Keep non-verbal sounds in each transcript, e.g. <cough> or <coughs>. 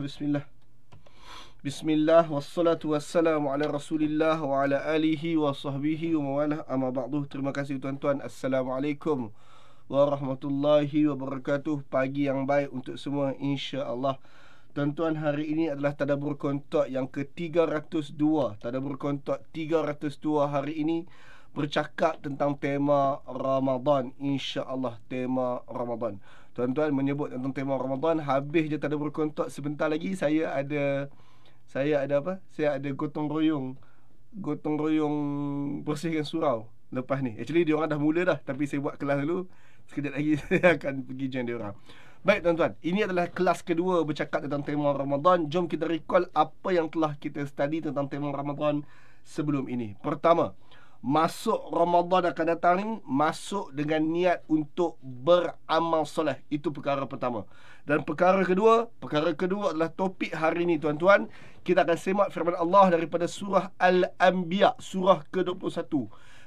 Bismillah. Bismillah wassalatu wassalamu ala Rasulillah wa ala alihi wa sahbihi wa mawalah amma ba'du. Terima kasih tuan-tuan. Assalamualaikum warahmatullahi wabarakatuh. Pagi yang baik untuk semua insya-Allah. Tuan-tuan, hari ini adalah tadabbur kontak yang ke-302. Tadabbur kontak 302 hari ini bercakap tentang tema Ramadan insya-Allah tema Ramadan tuan-tuan menyebut tentang tema Ramadan habis je tadabbur berkontak sebentar lagi saya ada saya ada apa saya ada gotong royong gotong royong bersihkan surau lepas ni actually dia orang dah mula dah tapi saya buat kelas dulu sekejap lagi <laughs> saya akan pergi join dia orang baik tuan-tuan ini adalah kelas kedua bercakap tentang tema Ramadan jom kita recall apa yang telah kita study tentang tema Ramadan sebelum ini pertama masuk Ramadan akan datang ni masuk dengan niat untuk beramal soleh itu perkara pertama dan perkara kedua perkara kedua adalah topik hari ini tuan-tuan kita akan semak firman Allah daripada surah al-anbiya surah ke-21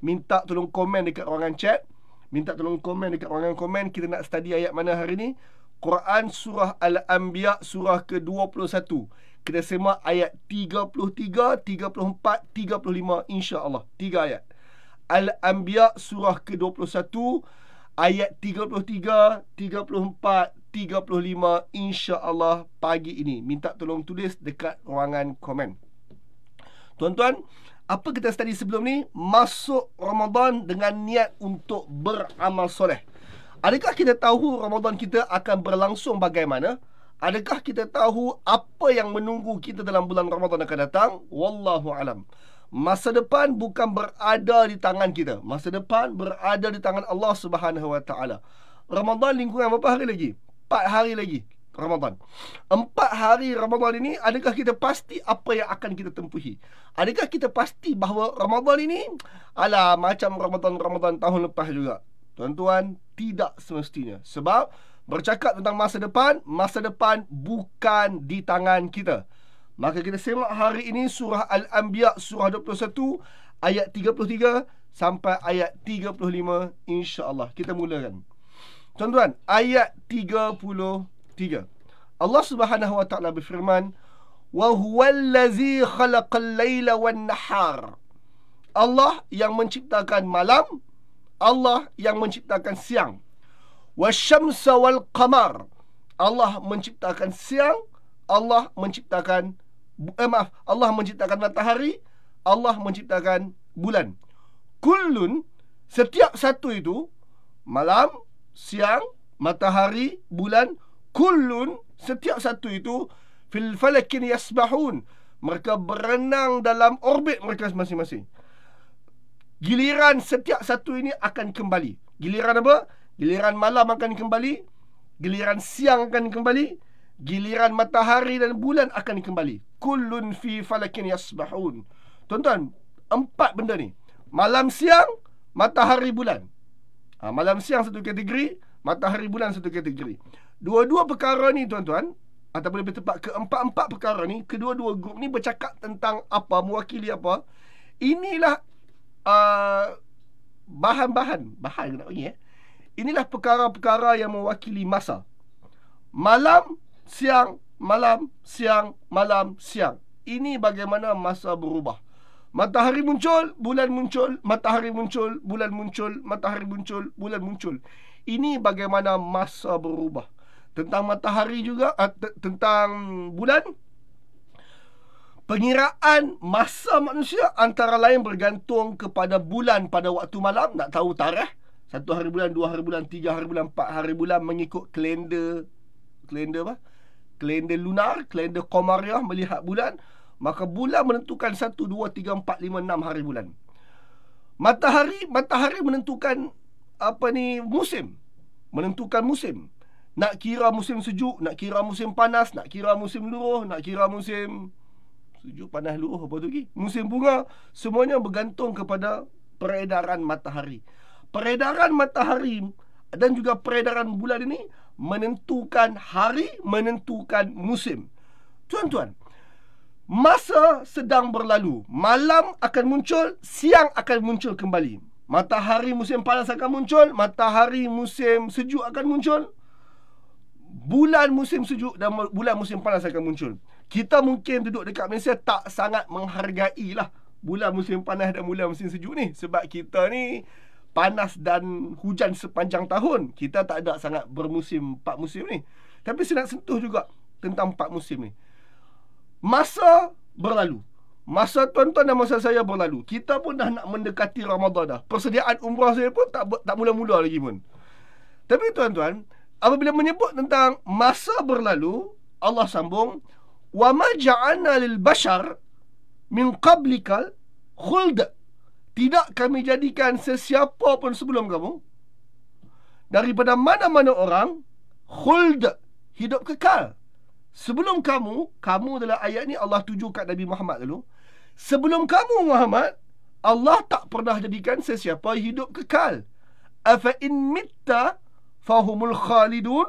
minta tolong komen dekat ruangan chat minta tolong komen dekat ruangan komen kita nak study ayat mana hari ini Quran surah al-anbiya surah ke-21 kita semak ayat 33, 34, 35 insya-Allah. Tiga ayat. Al-Anbiya surah ke-21 ayat 33, 34, 35 insya-Allah pagi ini. Minta tolong tulis dekat ruangan komen. Tuan-tuan, apa kita study sebelum ni? Masuk Ramadan dengan niat untuk beramal soleh. Adakah kita tahu Ramadan kita akan berlangsung bagaimana? Adakah kita tahu apa yang menunggu kita dalam bulan Ramadan akan datang? Wallahu alam. Masa depan bukan berada di tangan kita. Masa depan berada di tangan Allah Subhanahu Wa Taala. Ramadan lingkungan berapa hari lagi? 4 hari lagi Ramadan. 4 hari Ramadan ini adakah kita pasti apa yang akan kita tempuhi? Adakah kita pasti bahawa Ramadan ini ala macam Ramadan-Ramadan tahun lepas juga? Tuan-tuan, tidak semestinya. Sebab Bercakap tentang masa depan, masa depan bukan di tangan kita. Maka kita semak hari ini surah Al-Anbiya surah 21 ayat 33 sampai ayat 35 insya-Allah. Kita mulakan. Tuan-tuan, ayat 33. Allah Subhanahu Wa Ta'ala berfirman, "Wa huwal ladzi khalaqal laila wan nahar." Allah yang menciptakan malam, Allah yang menciptakan siang wasyamsa wal qamar. Allah menciptakan siang, Allah menciptakan eh, maaf, Allah menciptakan matahari, Allah menciptakan bulan. Kullun setiap satu itu malam, siang, matahari, bulan, kullun setiap satu itu fil falakin yasbahun. Mereka berenang dalam orbit mereka masing-masing. Giliran setiap satu ini akan kembali. Giliran apa? Giliran malam akan kembali Giliran siang akan kembali Giliran matahari dan bulan akan kembali Kullun fi falakin yasbahun Tuan-tuan Empat benda ni Malam siang Matahari bulan ha, Malam siang satu kategori Matahari bulan satu kategori Dua-dua perkara ni tuan-tuan Ataupun lebih tepat keempat-empat perkara ni Kedua-dua grup ni bercakap tentang apa Mewakili apa Inilah uh, Bahan-bahan Bahan nak pergi eh Inilah perkara-perkara yang mewakili masa. Malam, siang, malam, siang, malam, siang. Ini bagaimana masa berubah. Matahari muncul, bulan muncul, matahari muncul, bulan muncul, matahari muncul, bulan muncul. Ini bagaimana masa berubah. Tentang matahari juga ah, tentang bulan Pengiraan masa manusia antara lain bergantung kepada bulan pada waktu malam Nak tahu tarikh satu hari bulan, dua hari bulan, tiga hari bulan, empat hari bulan mengikut kalender kalender apa? Kalender lunar, kalender komariah melihat bulan, maka bulan menentukan satu, dua, tiga, empat, lima, enam hari bulan. Matahari, matahari menentukan apa ni musim. Menentukan musim. Nak kira musim sejuk, nak kira musim panas, nak kira musim luruh, nak kira musim sejuk panas luruh apa tu lagi? Musim bunga semuanya bergantung kepada peredaran matahari peredaran matahari dan juga peredaran bulan ini menentukan hari, menentukan musim. Tuan-tuan, masa sedang berlalu. Malam akan muncul, siang akan muncul kembali. Matahari musim panas akan muncul, matahari musim sejuk akan muncul. Bulan musim sejuk dan bulan musim panas akan muncul. Kita mungkin duduk dekat Malaysia tak sangat menghargailah bulan musim panas dan bulan musim sejuk ni sebab kita ni panas dan hujan sepanjang tahun kita tak ada sangat bermusim empat musim ni tapi saya nak sentuh juga tentang empat musim ni masa berlalu masa tuan-tuan dan masa saya berlalu kita pun dah nak mendekati Ramadan dah persediaan umrah saya pun tak tak mula-mula lagi pun tapi tuan-tuan apabila menyebut tentang masa berlalu Allah sambung wa ma ja'alna lil bashar min qablikal khuldah tidak kami jadikan sesiapa pun sebelum kamu Daripada mana-mana orang Khuld Hidup kekal Sebelum kamu Kamu adalah ayat ni Allah tuju kat Nabi Muhammad dulu Sebelum kamu Muhammad Allah tak pernah jadikan sesiapa hidup kekal Afa in mitta Fahumul khalidun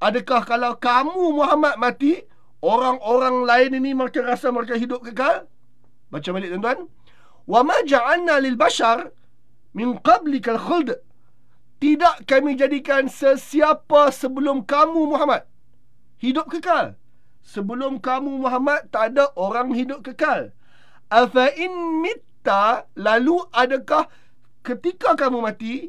Adakah kalau kamu Muhammad mati Orang-orang lain ini mereka rasa mereka hidup kekal Baca balik tuan-tuan Wama ja'alna lil bashar min qablikal khuld. Tidak kami jadikan sesiapa sebelum kamu Muhammad hidup kekal. Sebelum kamu Muhammad tak ada orang hidup kekal. Afa in mitta lalu adakah ketika kamu mati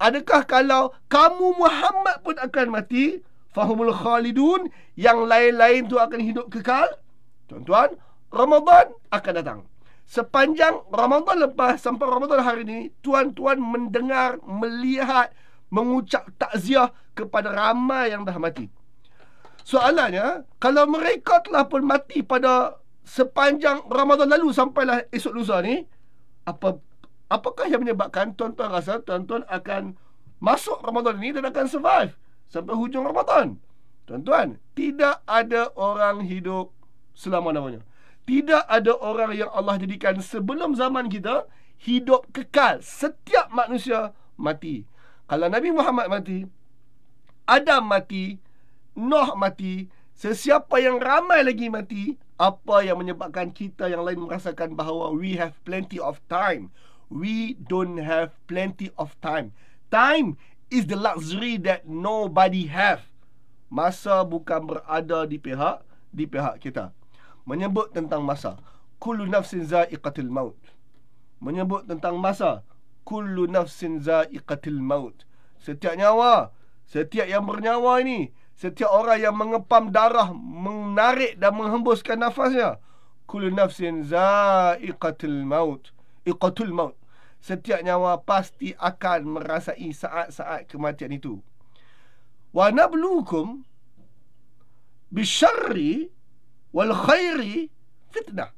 adakah kalau kamu Muhammad pun akan mati fahumul khalidun yang lain-lain tu akan hidup kekal? Tuan-tuan, Ramadan akan datang. Sepanjang Ramadan lepas sampai Ramadan hari ini, tuan-tuan mendengar, melihat, mengucap takziah kepada ramai yang dah mati. Soalannya, kalau mereka telah pun mati pada sepanjang Ramadan lalu sampailah esok lusa ni, apa apakah yang menyebabkan tuan-tuan rasa tuan-tuan akan masuk Ramadan ini dan akan survive sampai hujung Ramadan? Tuan-tuan, tidak ada orang hidup selama-lamanya tidak ada orang yang Allah jadikan sebelum zaman kita hidup kekal setiap manusia mati kalau Nabi Muhammad mati Adam mati Noh mati Sesiapa yang ramai lagi mati Apa yang menyebabkan kita yang lain merasakan bahawa We have plenty of time We don't have plenty of time Time is the luxury that nobody have Masa bukan berada di pihak Di pihak kita menyebut tentang masa kullu nafsin zaiqatil maut menyebut tentang masa kullu nafsin zaiqatil maut setiap nyawa setiap yang bernyawa ini setiap orang yang mengepam darah menarik dan menghembuskan nafasnya kullu nafsin zaiqatil maut iqatul maut setiap nyawa pasti akan merasai saat-saat kematian itu wa nabluukum bisyarri wal khairi fitnah.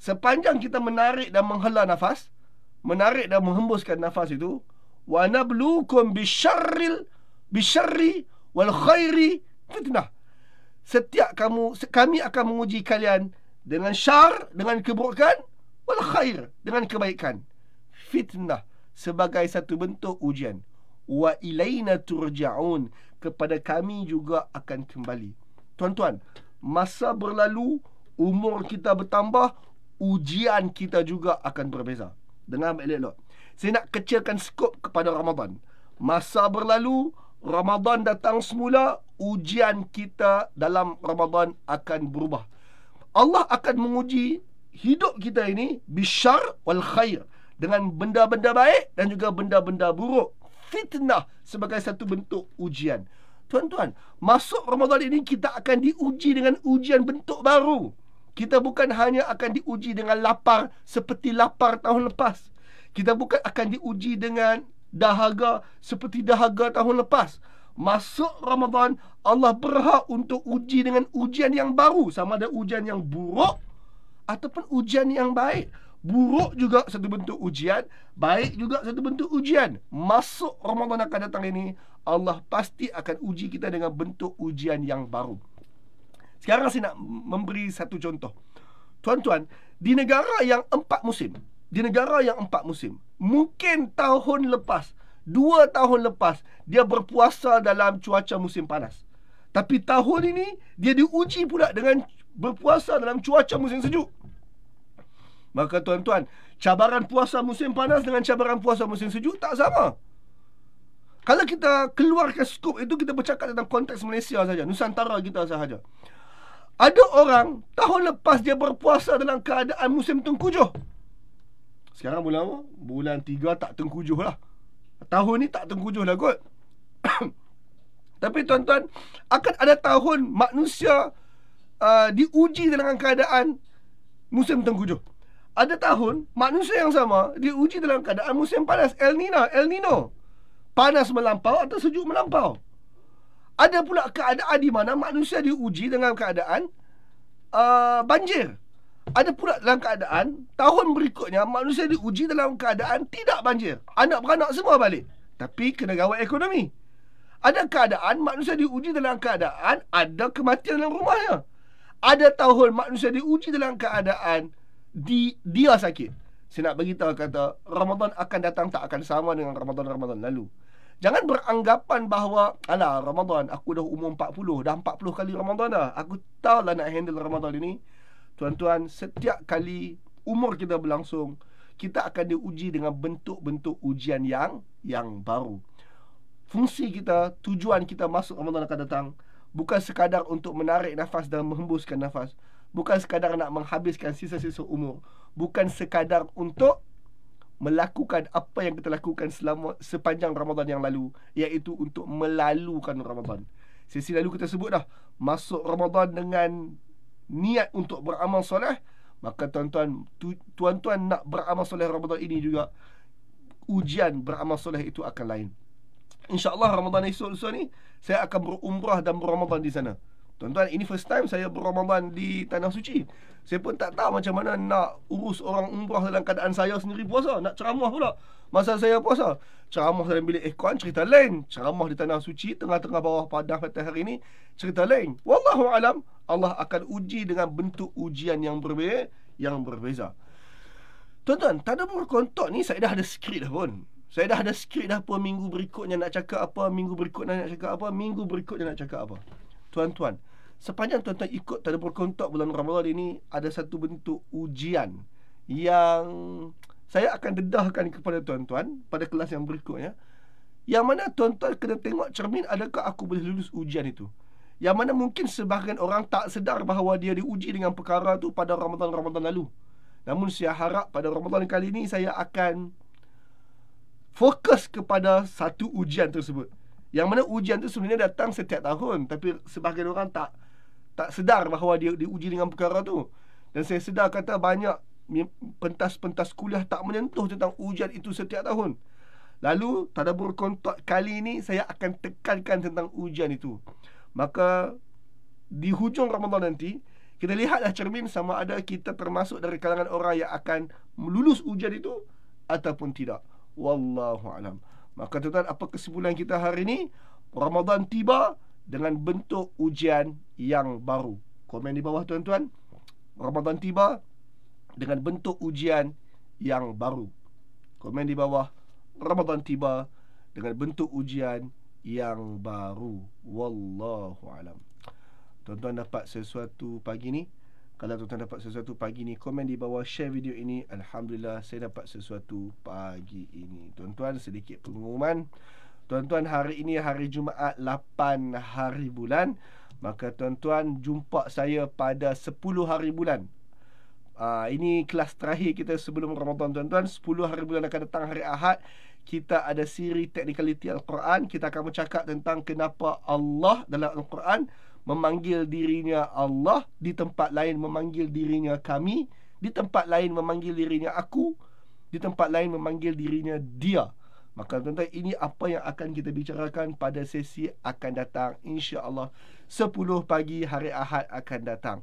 Sepanjang kita menarik dan menghela nafas, menarik dan menghembuskan nafas itu, wa nabluukum bisyarril bisyarri wal khairi fitnah. Setiap kamu kami akan menguji kalian dengan syar dengan keburukan wal khair dengan kebaikan. Fitnah sebagai satu bentuk ujian. Wa ilaina turja'un kepada kami juga akan kembali. Tuan-tuan, masa berlalu, umur kita bertambah, ujian kita juga akan berbeza. Dengar baik-baik Saya nak kecilkan skop kepada Ramadan. Masa berlalu, Ramadan datang semula, ujian kita dalam Ramadan akan berubah. Allah akan menguji hidup kita ini bisyar wal khair dengan benda-benda baik dan juga benda-benda buruk. Fitnah sebagai satu bentuk ujian. Tuan-tuan, masuk Ramadan ini kita akan diuji dengan ujian bentuk baru. Kita bukan hanya akan diuji dengan lapar seperti lapar tahun lepas. Kita bukan akan diuji dengan dahaga seperti dahaga tahun lepas. Masuk Ramadan, Allah berhak untuk uji dengan ujian yang baru. Sama ada ujian yang buruk ataupun ujian yang baik buruk juga satu bentuk ujian, baik juga satu bentuk ujian. Masuk Ramadan akan datang ini, Allah pasti akan uji kita dengan bentuk ujian yang baru. Sekarang saya nak memberi satu contoh. Tuan-tuan, di negara yang empat musim, di negara yang empat musim, mungkin tahun lepas, dua tahun lepas, dia berpuasa dalam cuaca musim panas. Tapi tahun ini, dia diuji pula dengan berpuasa dalam cuaca musim sejuk. Maka tuan-tuan, cabaran puasa musim panas dengan cabaran puasa musim sejuk tak sama. Kalau kita keluarkan skop itu, kita bercakap tentang konteks Malaysia saja, Nusantara kita sahaja. Ada orang tahun lepas dia berpuasa dalam keadaan musim tengkujuh. Sekarang bulan apa? Bulan tiga tak tengkujuh lah. Tahun ni tak tengkujuh lah kot. <coughs> Tapi tuan-tuan, akan ada tahun manusia uh, diuji dalam keadaan musim tengkujuh ada tahun manusia yang sama diuji dalam keadaan musim panas El Nino, El Nino. Panas melampau atau sejuk melampau. Ada pula keadaan di mana manusia diuji dengan keadaan uh, banjir. Ada pula dalam keadaan tahun berikutnya manusia diuji dalam keadaan tidak banjir. Anak beranak semua balik. Tapi kena gawat ekonomi. Ada keadaan manusia diuji dalam keadaan ada kematian dalam rumahnya. Ada tahun manusia diuji dalam keadaan di dia sakit. Saya nak bagi tahu kata Ramadan akan datang tak akan sama dengan Ramadan-Ramadan lalu. Jangan beranggapan bahawa alah Ramadan aku dah umur 40 dah 40 kali Ramadan dah. Aku tahu lah nak handle Ramadan ini. Tuan-tuan, setiap kali umur kita berlangsung, kita akan diuji dengan bentuk-bentuk ujian yang yang baru. Fungsi kita, tujuan kita masuk Ramadan akan datang bukan sekadar untuk menarik nafas dan menghembuskan nafas bukan sekadar nak menghabiskan sisa-sisa umur bukan sekadar untuk melakukan apa yang kita lakukan selama sepanjang Ramadan yang lalu iaitu untuk melalukan Ramadan sisi lalu kita sebut dah masuk Ramadan dengan niat untuk beramal soleh maka tuan-tuan tu, tuan-tuan nak beramal soleh Ramadan ini juga ujian beramal soleh itu akan lain insyaallah Ramadan esok-esok ni saya akan berumrah dan beramadan di sana. Tuan-tuan, ini first time saya berramadan di Tanah Suci. Saya pun tak tahu macam mana nak urus orang umrah dalam keadaan saya sendiri puasa. Nak ceramah pula masa saya puasa. Ceramah dalam bilik ekon, cerita lain. Ceramah di Tanah Suci, tengah-tengah bawah padang petang hari ini, cerita lain. Wallahu a'lam, Allah akan uji dengan bentuk ujian yang berbeza. Yang berbeza. Tuan-tuan, tak ada berkontok ni, saya dah ada skrip dah pun. Saya dah ada skrip dah pun minggu berikutnya nak cakap apa, minggu berikutnya nak cakap apa, minggu berikutnya nak cakap apa. Tuan-tuan, sepanjang tuan-tuan ikut tadabbur kontak bulan Ramadan ini ada satu bentuk ujian yang saya akan dedahkan kepada tuan-tuan pada kelas yang berikutnya yang mana tuan-tuan kena tengok cermin adakah aku boleh lulus ujian itu yang mana mungkin sebahagian orang tak sedar bahawa dia diuji dengan perkara tu pada Ramadan-Ramadan lalu namun saya harap pada Ramadan kali ini saya akan fokus kepada satu ujian tersebut yang mana ujian tu sebenarnya datang setiap tahun tapi sebahagian orang tak tak sedar bahawa dia diuji dengan perkara tu. Dan saya sedar kata banyak pentas-pentas kuliah tak menyentuh tentang ujian itu setiap tahun. Lalu tadabbur kontak kali ini saya akan tekankan tentang ujian itu. Maka di hujung Ramadan nanti kita lihatlah cermin sama ada kita termasuk dari kalangan orang yang akan melulus ujian itu ataupun tidak. Wallahu alam. Maka tuan apa kesimpulan kita hari ini? Ramadan tiba, dengan bentuk ujian yang baru. Komen di bawah tuan-tuan. Ramadan tiba dengan bentuk ujian yang baru. Komen di bawah. Ramadan tiba dengan bentuk ujian yang baru. Wallahu alam. Tuan-tuan dapat sesuatu pagi ni? Kalau tuan-tuan dapat sesuatu pagi ni, komen di bawah share video ini. Alhamdulillah saya dapat sesuatu pagi ini. Tuan-tuan sedikit pengumuman. Tuan-tuan hari ini hari Jumaat 8 hari bulan Maka tuan-tuan jumpa saya pada 10 hari bulan uh, Ini kelas terakhir kita sebelum Ramadan tuan-tuan 10 hari bulan akan datang hari Ahad Kita ada siri teknikaliti Al-Quran Kita akan bercakap tentang kenapa Allah dalam Al-Quran Memanggil dirinya Allah Di tempat lain memanggil dirinya kami Di tempat lain memanggil dirinya aku Di tempat lain memanggil dirinya dia Maka tuan-tuan ini apa yang akan kita bicarakan pada sesi akan datang insya-Allah 10 pagi hari Ahad akan datang.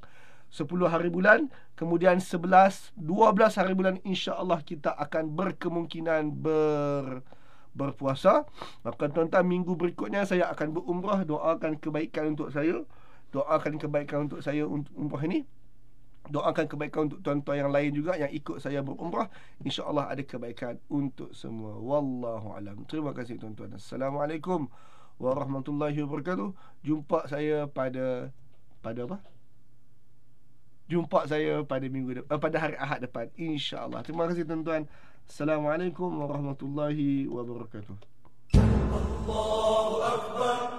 10 hari bulan kemudian 11 12 hari bulan insya-Allah kita akan berkemungkinan ber berpuasa. Maka tuan-tuan minggu berikutnya saya akan berumrah, doakan kebaikan untuk saya. Doakan kebaikan untuk saya untuk umrah ini doakan kebaikan untuk tuan-tuan yang lain juga yang ikut saya berumrah insya-Allah ada kebaikan untuk semua wallahu alam terima kasih tuan-tuan assalamualaikum warahmatullahi wabarakatuh jumpa saya pada pada apa jumpa saya pada minggu depan eh, pada hari Ahad depan insya-Allah terima kasih tuan-tuan assalamualaikum warahmatullahi wabarakatuh Allahu akbar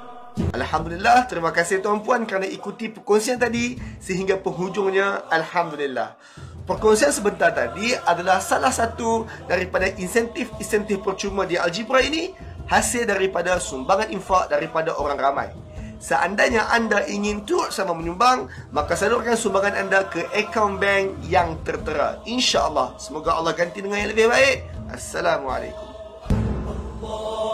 Alhamdulillah, terima kasih tuan puan kerana ikuti perkongsian tadi sehingga penghujungnya Alhamdulillah. Perkongsian sebentar tadi adalah salah satu daripada insentif-insentif percuma di Algebra ini hasil daripada sumbangan infak daripada orang ramai. Seandainya anda ingin turut sama menyumbang, maka salurkan sumbangan anda ke akaun bank yang tertera. Insya Allah, semoga Allah ganti dengan yang lebih baik. Assalamualaikum. Allah.